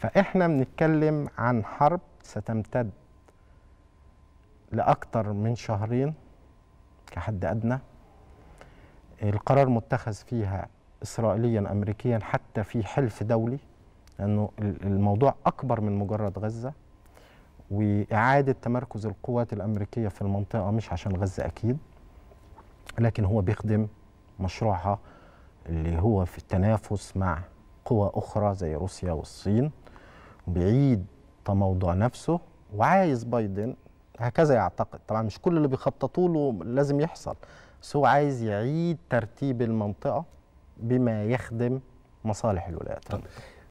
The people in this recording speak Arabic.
فاحنا بنتكلم عن حرب ستمتد لاكثر من شهرين كحد ادنى القرار متخذ فيها اسرائيليا امريكيا حتى في حلف دولي لانه الموضوع اكبر من مجرد غزه واعاده تمركز القوات الامريكيه في المنطقه مش عشان غزه اكيد لكن هو بيخدم مشروعها اللي هو في التنافس مع قوى أخرى زي روسيا والصين بعيد تموضع نفسه وعايز بايدن هكذا يعتقد طبعا مش كل اللي بيخططوا له لازم يحصل بس هو عايز يعيد ترتيب المنطقة بما يخدم مصالح الولايات المتحدة